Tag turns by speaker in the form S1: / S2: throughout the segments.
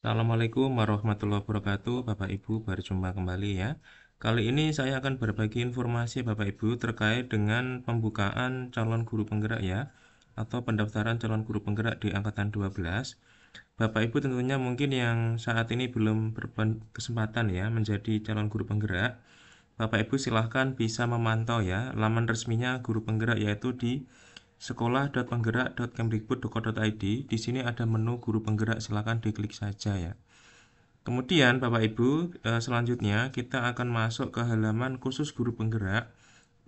S1: Assalamualaikum warahmatullahi wabarakatuh Bapak Ibu berjumpa kembali ya Kali ini saya akan berbagi informasi Bapak Ibu terkait dengan pembukaan calon guru penggerak ya Atau pendaftaran calon guru penggerak di Angkatan 12 Bapak Ibu tentunya mungkin yang saat ini belum berkesempatan ya menjadi calon guru penggerak Bapak Ibu silahkan bisa memantau ya laman resminya guru penggerak yaitu di sekolah.penggerak.kemdikbud.co.id. Di sini ada menu guru penggerak, silakan diklik saja ya. Kemudian Bapak Ibu, eh, selanjutnya kita akan masuk ke halaman khusus guru penggerak.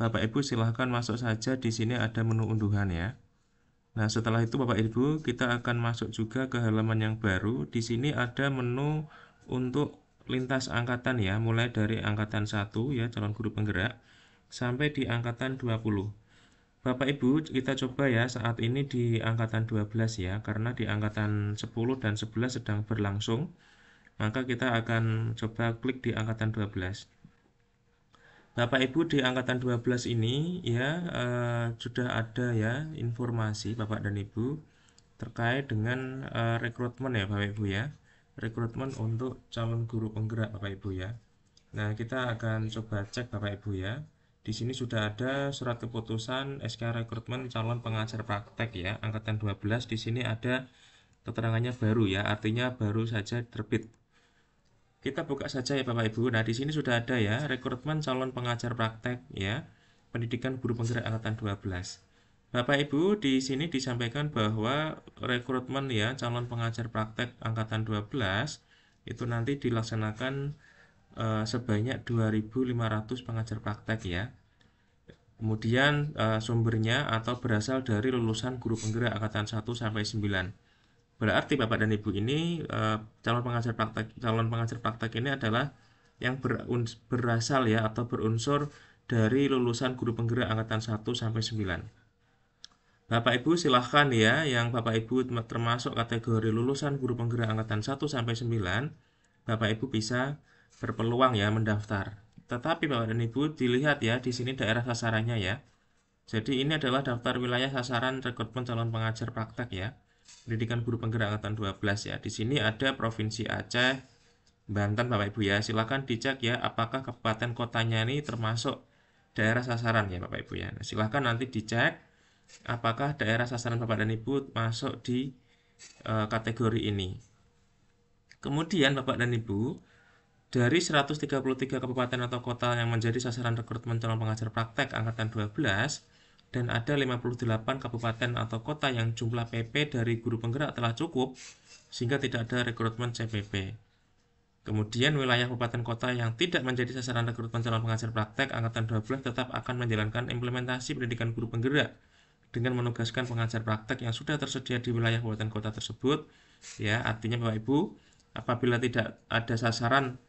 S1: Bapak Ibu silahkan masuk saja, di sini ada menu unduhan ya. Nah, setelah itu Bapak Ibu, kita akan masuk juga ke halaman yang baru. Di sini ada menu untuk lintas angkatan ya, mulai dari angkatan 1 ya, calon guru penggerak, sampai di angkatan 20. Bapak Ibu, kita coba ya saat ini di angkatan 12 ya, karena di angkatan 10 dan 11 sedang berlangsung. Maka kita akan coba klik di angkatan 12. Bapak Ibu di angkatan 12 ini ya eh, sudah ada ya informasi Bapak dan Ibu terkait dengan eh, rekrutmen ya Bapak Ibu ya. Rekrutmen untuk calon guru penggerak Bapak Ibu ya. Nah, kita akan coba cek Bapak Ibu ya. Di sini sudah ada surat keputusan SK rekrutmen calon pengajar praktek ya, angkatan 12. Di sini ada keterangannya baru ya, artinya baru saja terbit. Kita buka saja ya Bapak Ibu. Nah, di sini sudah ada ya rekrutmen calon pengajar praktek ya, pendidikan guru penggerak angkatan 12. Bapak Ibu, di sini disampaikan bahwa rekrutmen ya calon pengajar praktek angkatan 12 itu nanti dilaksanakan Eh, sebanyak 2.500 pengajar praktek ya. Kemudian eh, sumbernya atau berasal dari lulusan guru penggerak angkatan 1 sampai 9. Berarti Bapak dan Ibu ini eh, calon pengajar praktek calon pengajar praktek ini adalah yang berasal ya atau berunsur dari lulusan guru penggerak angkatan 1 sampai 9. Bapak Ibu silahkan ya yang Bapak Ibu termasuk kategori lulusan guru penggerak angkatan 1 sampai 9, Bapak Ibu bisa berpeluang ya mendaftar. Tetapi Bapak dan Ibu dilihat ya di sini daerah sasarannya ya. Jadi ini adalah daftar wilayah sasaran rekrutmen calon pengajar praktek ya. Pendidikan guru penggerak angkatan 12 ya. Di sini ada Provinsi Aceh, Banten Bapak Ibu ya. Silakan dicek ya apakah kabupaten kotanya ini termasuk daerah sasaran ya Bapak Ibu ya. Nah, silakan nanti dicek apakah daerah sasaran Bapak dan Ibu masuk di e, kategori ini. Kemudian Bapak dan Ibu dari 133 kabupaten atau kota yang menjadi sasaran rekrutmen calon pengajar praktek angkatan 12, dan ada 58 kabupaten atau kota yang jumlah PP dari guru penggerak telah cukup, sehingga tidak ada rekrutmen CPP. Kemudian wilayah kabupaten kota yang tidak menjadi sasaran rekrutmen calon pengajar praktek angkatan 12 tetap akan menjalankan implementasi pendidikan guru penggerak dengan menugaskan pengajar praktek yang sudah tersedia di wilayah kabupaten kota tersebut. Ya, artinya Bapak Ibu, apabila tidak ada sasaran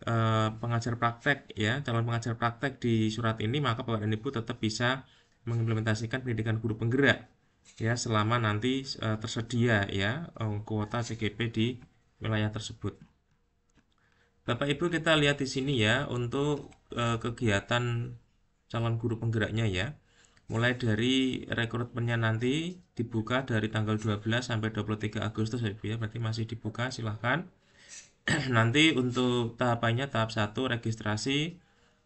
S1: Eh, pengajar praktek ya calon pengajar praktek di surat ini maka bapak dan ibu tetap bisa mengimplementasikan pendidikan guru penggerak ya selama nanti e, tersedia ya eh, kuota CGP di wilayah tersebut. Bapak Ibu kita lihat di sini ya untuk e, kegiatan calon guru penggeraknya ya mulai dari rekrutmennya nanti dibuka dari tanggal 12 sampai 23 Agustus ya, berarti masih dibuka silahkan nanti untuk tahapannya tahap 1 registrasi,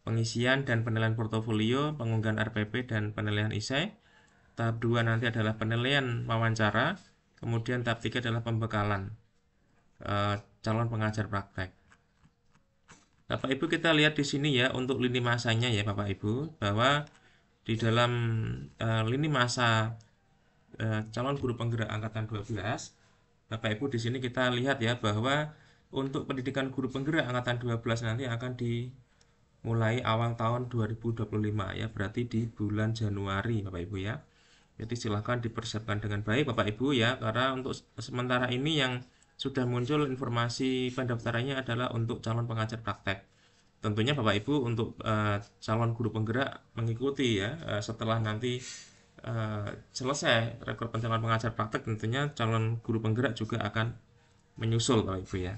S1: pengisian dan penilaian portofolio, pengunggahan RPP dan penilaian isai. E. Tahap 2 nanti adalah penilaian wawancara, kemudian tahap 3 adalah pembekalan e, calon pengajar praktek. Bapak Ibu kita lihat di sini ya untuk lini masanya ya Bapak Ibu bahwa di dalam e, lini masa e, calon guru penggerak angkatan 12 Bapak Ibu di sini kita lihat ya bahwa untuk pendidikan guru penggerak angkatan 12 nanti akan dimulai awal tahun 2025 ya berarti di bulan Januari Bapak Ibu ya jadi silahkan dipersiapkan dengan baik Bapak Ibu ya karena untuk sementara ini yang sudah muncul informasi pendaftarannya adalah untuk calon pengajar praktek tentunya Bapak Ibu untuk uh, calon guru penggerak mengikuti ya uh, setelah nanti uh, selesai rekrutmen calon pengajar praktek tentunya calon guru penggerak juga akan menyusul Bapak Ibu ya.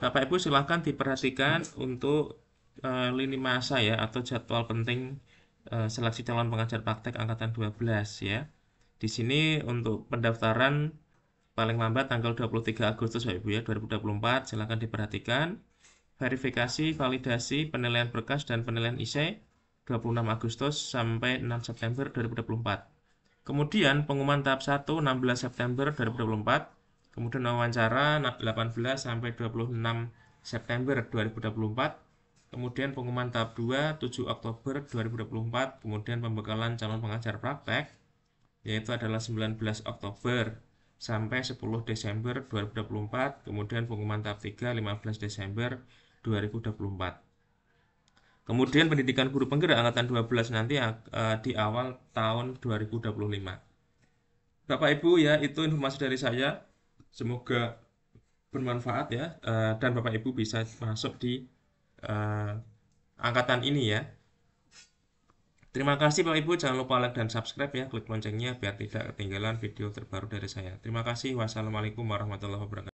S1: Bapak Ibu silahkan diperhatikan untuk e, lini masa ya atau jadwal penting e, seleksi calon pengajar praktek angkatan 12 ya. Di sini untuk pendaftaran paling lambat tanggal 23 Agustus Bapak Ibu ya 2024 silahkan diperhatikan. Verifikasi, validasi, penilaian berkas dan penilaian IC 26 Agustus sampai 6 September 2024. Kemudian pengumuman tahap 1 16 September 2024 Kemudian wawancara 18 sampai 26 September 2024. Kemudian pengumuman tahap 2 7 Oktober 2024. Kemudian pembekalan calon pengajar praktek yaitu adalah 19 Oktober sampai 10 Desember 2024. Kemudian pengumuman tahap 3 15 Desember 2024. Kemudian pendidikan guru penggerak angkatan 12 nanti uh, di awal tahun 2025. Bapak Ibu ya itu informasi dari saya. Semoga bermanfaat ya eh, dan Bapak Ibu bisa masuk di eh, angkatan ini ya. Terima kasih Bapak Ibu, jangan lupa like dan subscribe ya, klik loncengnya biar tidak ketinggalan video terbaru dari saya. Terima kasih, wassalamualaikum warahmatullahi wabarakatuh.